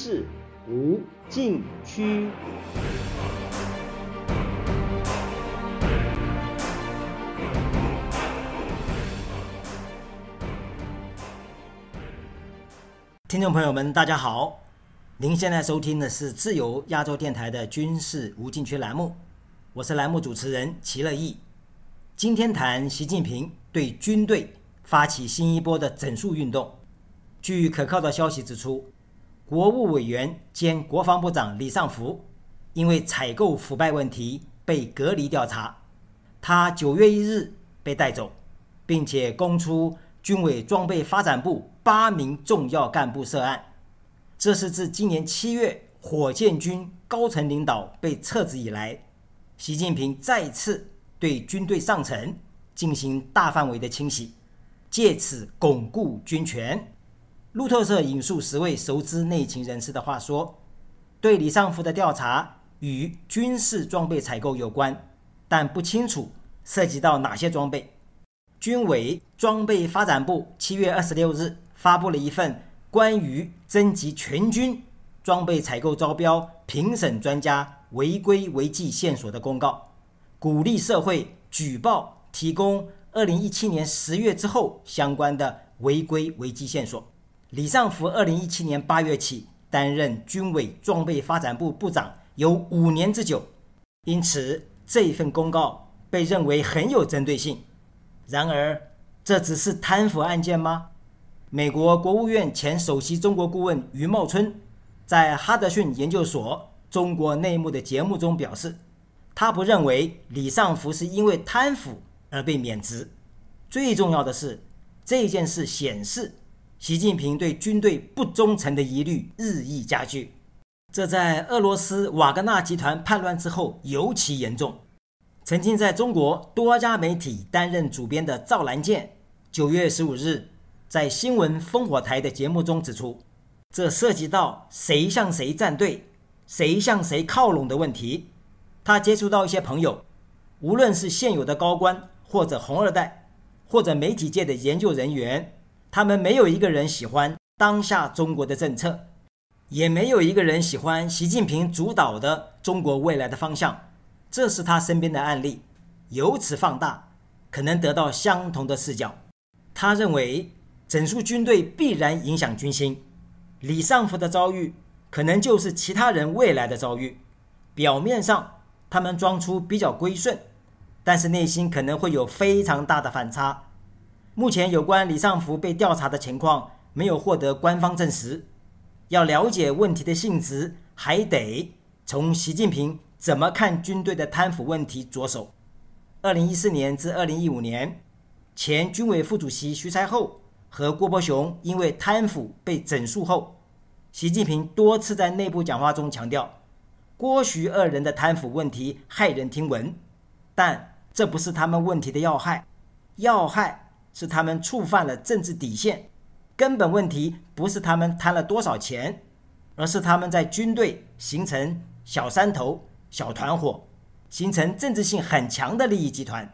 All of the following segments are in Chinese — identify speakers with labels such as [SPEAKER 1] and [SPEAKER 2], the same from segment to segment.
[SPEAKER 1] 是无禁区。听众朋友们，大家好，您现在收听的是自由亚洲电台的“军事无禁区”栏目，我是栏目主持人齐乐义。今天谈习近平对军队发起新一波的整肃运动。据可靠的消息指出。国务委员兼国防部长李尚福因为采购腐败问题被隔离调查，他九月一日被带走，并且供出军委装备发展部八名重要干部涉案。这是自今年七月火箭军高层领导被撤职以来，习近平再次对军队上层进行大范围的清洗，借此巩固军权。路透社引述十位熟知内情人士的话说，对李尚福的调查与军事装备采购有关，但不清楚涉及到哪些装备。军委装备发展部七月二十六日发布了一份关于征集全军装备采购招标评审专家违规违纪线索的公告，鼓励社会举报提供二零一七年十月之后相关的违规违纪线索。李尚福二零一七年八月起担任军委装备发展部部长，有五年之久，因此这份公告被认为很有针对性。然而，这只是贪腐案件吗？美国国务院前首席中国顾问余茂春在哈德逊研究所《中国内幕》的节目中表示，他不认为李尚福是因为贪腐而被免职。最重要的是，这件事显示。习近平对军队不忠诚的疑虑日益加剧，这在俄罗斯瓦格纳集团叛乱之后尤其严重。曾经在中国多家媒体担任主编的赵兰剑，九月十五日在新闻烽火台的节目中指出，这涉及到谁向谁站队、谁向谁靠拢的问题。他接触到一些朋友，无论是现有的高官，或者红二代，或者媒体界的研究人员。他们没有一个人喜欢当下中国的政策，也没有一个人喜欢习近平主导的中国未来的方向。这是他身边的案例，由此放大，可能得到相同的视角。他认为整数军队必然影响军心。李尚福的遭遇可能就是其他人未来的遭遇。表面上他们装出比较归顺，但是内心可能会有非常大的反差。目前有关李尚福被调查的情况没有获得官方证实，要了解问题的性质，还得从习近平怎么看军队的贪腐问题着手。二零一四年至二零一五年，前军委副主席徐才厚和郭伯雄因为贪腐被整肃后，习近平多次在内部讲话中强调，郭徐二人的贪腐问题骇人听闻，但这不是他们问题的要害，要害。是他们触犯了政治底线，根本问题不是他们贪了多少钱，而是他们在军队形成小山头、小团伙，形成政治性很强的利益集团。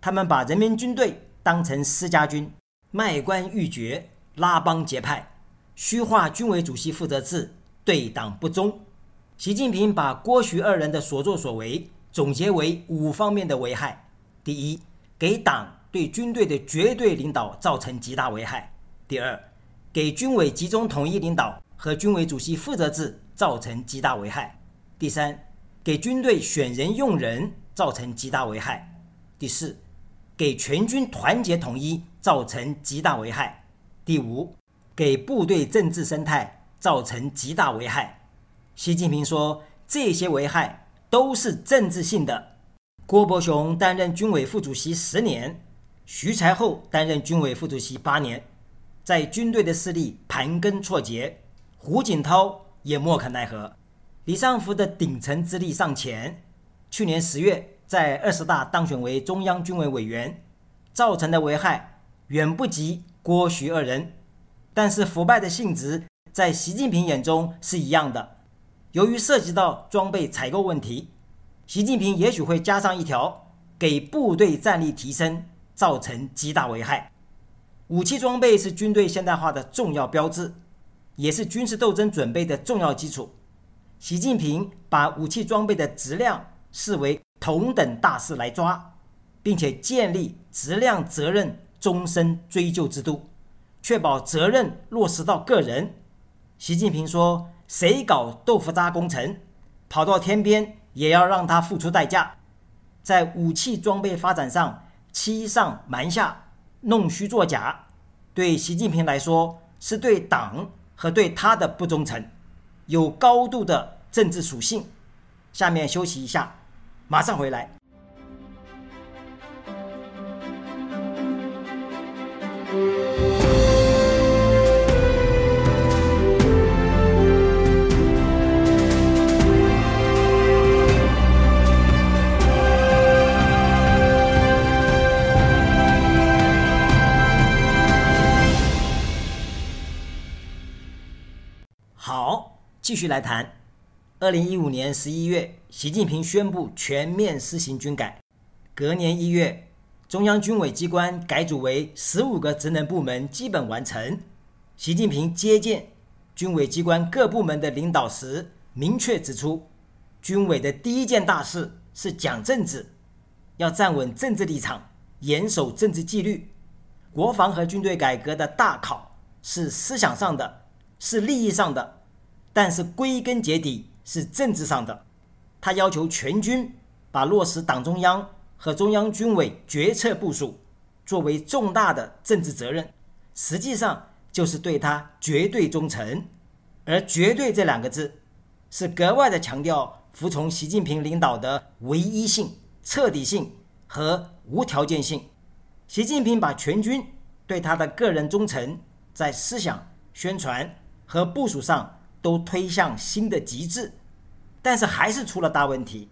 [SPEAKER 1] 他们把人民军队当成私家军，卖官鬻爵、拉帮结派，虚化军委主席负责制，对党不忠。习近平把郭徐二人的所作所为总结为五方面的危害：第一，给党。对军队的绝对领导造成极大危害。第二，给军委集中统一领导和军委主席负责制造成极大危害。第三，给军队选人用人造成极大危害。第四，给全军团结统一造成极大危害。第五，给部队政治生态造成极大危害。习近平说，这些危害都是政治性的。郭伯雄担任军委副主席十年。徐才厚担任军委副主席八年，在军队的势力盘根错节，胡锦涛也莫可奈何。李尚福的顶层资历尚浅，去年十月在二十大当选为中央军委委员，造成的危害远不及郭徐二人。但是腐败的性质在习近平眼中是一样的。由于涉及到装备采购问题，习近平也许会加上一条，给部队战力提升。造成极大危害。武器装备是军队现代化的重要标志，也是军事斗争准备的重要基础。习近平把武器装备的质量视为同等大事来抓，并且建立质量责任终身追究制度，确保责任落实到个人。习近平说：“谁搞豆腐渣工程，跑到天边也要让他付出代价。”在武器装备发展上。欺上瞒下、弄虚作假，对习近平来说是对党和对他的不忠诚，有高度的政治属性。下面休息一下，马上回来。好，继续来谈。二零一五年十一月，习近平宣布全面施行军改。隔年一月，中央军委机关改组为十五个职能部门，基本完成。习近平接见军委机关各部门的领导时，明确指出，军委的第一件大事是讲政治，要站稳政治立场，严守政治纪律。国防和军队改革的大考是思想上的。是利益上的，但是归根结底是政治上的。他要求全军把落实党中央和中央军委决策部署作为重大的政治责任，实际上就是对他绝对忠诚。而“绝对”这两个字，是格外的强调服从习近平领导的唯一性、彻底性和无条件性。习近平把全军对他的个人忠诚，在思想宣传。和部署上都推向新的极致，但是还是出了大问题。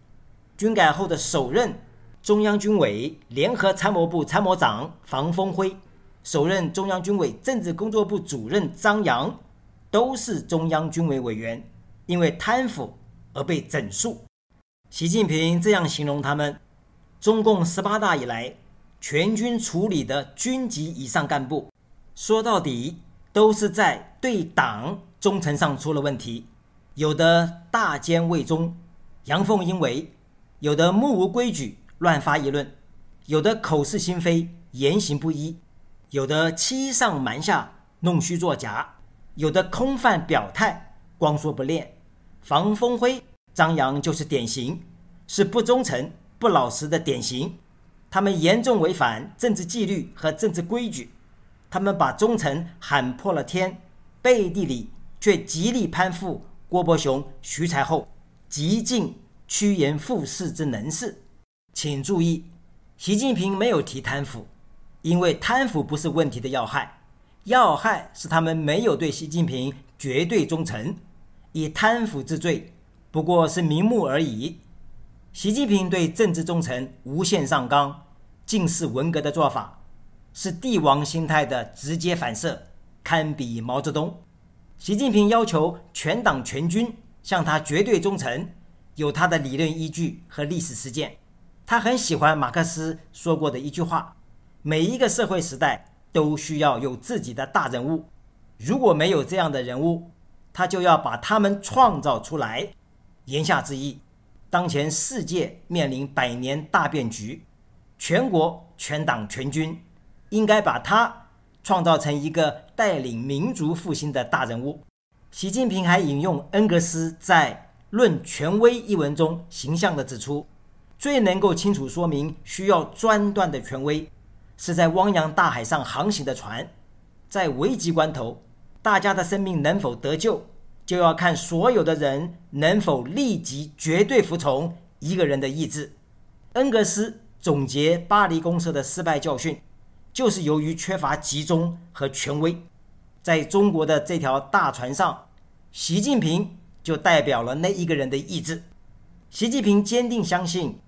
[SPEAKER 1] 军改后的首任中央军委联合参谋部参谋长房峰辉，首任中央军委政治工作部主任张扬，都是中央军委委员，因为贪腐而被整肃。习近平这样形容他们：中共十八大以来，全军处理的军级以上干部，说到底。都是在对党忠诚上出了问题，有的大奸未忠，阳奉阴违；有的目无规矩，乱发议论；有的口是心非，言行不一；有的欺上瞒下，弄虚作假；有的空泛表态，光说不练。防风辉张扬就是典型，是不忠诚、不老实的典型，他们严重违反政治纪律和政治规矩。他们把忠诚喊破了天，背地里却极力攀附郭伯雄、徐才厚，极尽趋炎附势之能事。请注意，习近平没有提贪腐，因为贪腐不是问题的要害，要害是他们没有对习近平绝对忠诚，以贪腐之罪不过是名目而已。习近平对政治忠诚无限上纲，近是文革的做法。是帝王心态的直接反射，堪比毛泽东。习近平要求全党全军向他绝对忠诚，有他的理论依据和历史实践。他很喜欢马克思说过的一句话：“每一个社会时代都需要有自己的大人物，如果没有这样的人物，他就要把他们创造出来。”言下之意，当前世界面临百年大变局，全国全党全军。应该把他创造成一个带领民族复兴的大人物。习近平还引用恩格斯在《论权威》一文中形象地指出：“最能够清楚说明需要专断的权威，是在汪洋大海上航行的船，在危急关头，大家的生命能否得救，就要看所有的人能否立即绝对服从一个人的意志。”恩格斯总结巴黎公社的失败教训。就是由于缺乏集中和权威，在中国的这条大船上，习近平就代表了那一个人的意志。习近平坚定相信，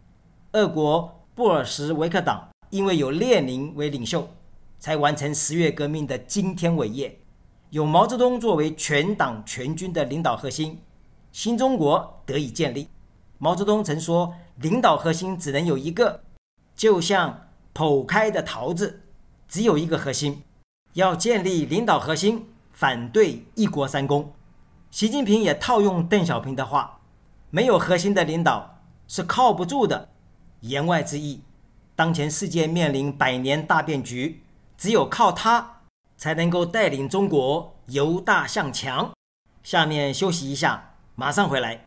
[SPEAKER 1] 俄国布尔什维克党因为有列宁为领袖，才完成十月革命的惊天伟业；有毛泽东作为全党全军的领导核心，新中国得以建立。毛泽东曾说：“领导核心只能有一个，就像剖开的桃子。”只有一个核心，要建立领导核心，反对一国三公。习近平也套用邓小平的话：“没有核心的领导是靠不住的。”言外之意，当前世界面临百年大变局，只有靠他才能够带领中国由大向强。下面休息一下，马上回来。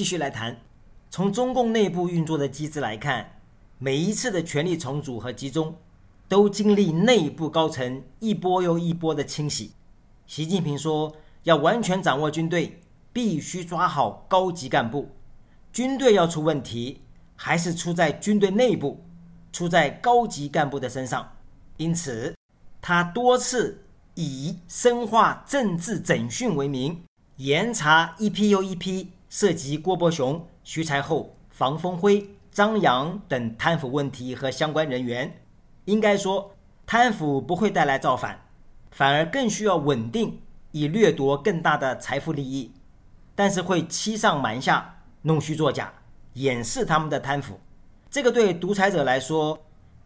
[SPEAKER 1] 继续来谈，从中共内部运作的机制来看，每一次的权力重组和集中，都经历内部高层一波又一波的清洗。习近平说，要完全掌握军队，必须抓好高级干部。军队要出问题，还是出在军队内部，出在高级干部的身上。因此，他多次以深化政治整训为名，严查一批又一批。涉及郭伯雄、徐才厚、房峰辉、张扬等贪腐问题和相关人员。应该说，贪腐不会带来造反，反而更需要稳定，以掠夺更大的财富利益。但是会欺上瞒下、弄虚作假、掩饰他们的贪腐。这个对独裁者来说，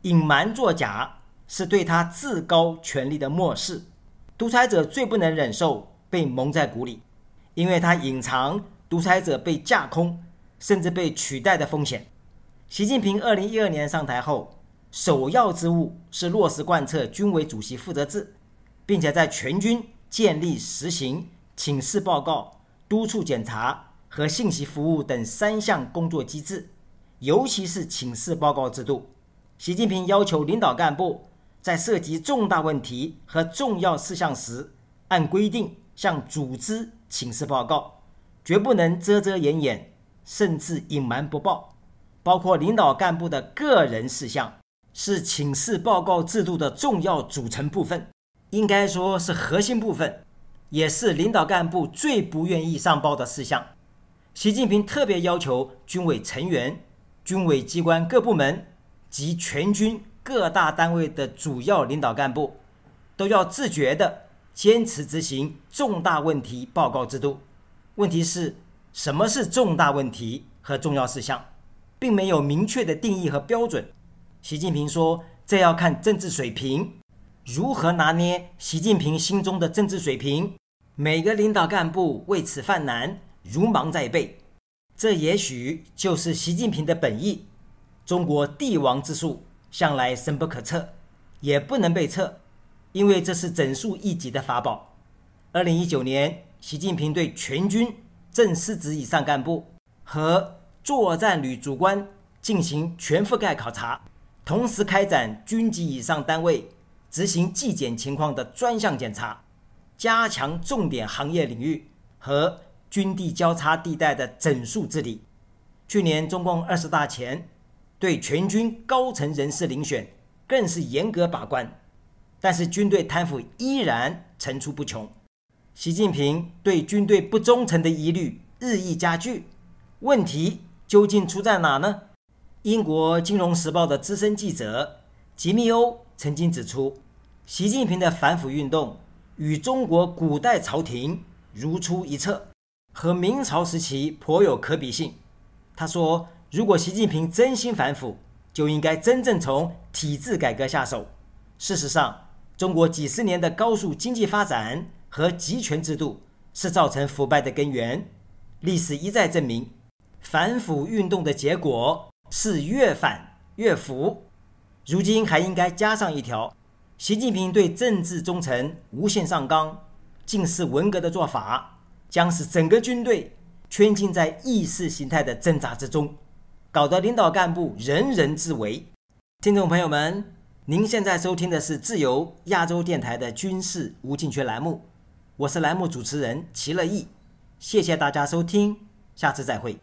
[SPEAKER 1] 隐瞒作假是对他至高权力的漠视。独裁者最不能忍受被蒙在鼓里，因为他隐藏。独裁者被架空，甚至被取代的风险。习近平二零一二年上台后，首要之务是落实贯彻军委主席负责制，并且在全军建立实行请示报告、督促检查和信息服务等三项工作机制，尤其是请示报告制度。习近平要求领导干部在涉及重大问题和重要事项时，按规定向组织请示报告。绝不能遮遮掩掩，甚至隐瞒不报，包括领导干部的个人事项，是请示报告制度的重要组成部分，应该说是核心部分，也是领导干部最不愿意上报的事项。习近平特别要求军委成员、军委机关各部门及全军各大单位的主要领导干部，都要自觉的坚持执行重大问题报告制度。问题是什么是重大问题和重要事项，并没有明确的定义和标准。习近平说：“这要看政治水平，如何拿捏。”习近平心中的政治水平，每个领导干部为此犯难，如芒在背。这也许就是习近平的本意。中国帝王之术向来深不可测，也不能被测，因为这是整数一级的法宝。二零一九年，习近平对全军正师职以上干部和作战旅主官进行全覆盖考察，同时开展军级以上单位执行纪检情况的专项检查，加强重点行业领域和军地交叉地带的整肃治理。去年中共二十大前，对全军高层人士遴选更是严格把关，但是军队贪腐依然层出不穷。习近平对军队不忠诚的疑虑日益加剧，问题究竟出在哪呢？英国《金融时报》的资深记者吉米欧曾经指出，习近平的反腐运动与中国古代朝廷如出一辙，和明朝时期颇有可比性。他说，如果习近平真心反腐，就应该真正从体制改革下手。事实上，中国几十年的高速经济发展。和集权制度是造成腐败的根源。历史一再证明，反腐运动的结果是越反越腐。如今还应该加上一条：习近平对政治忠诚无限上纲，近似文革的做法，将使整个军队圈禁在意识形态的挣扎之中，搞得领导干部人人自危。听众朋友们，您现在收听的是自由亚洲电台的军事无禁区栏目。我是栏目主持人齐乐意，谢谢大家收听，下次再会。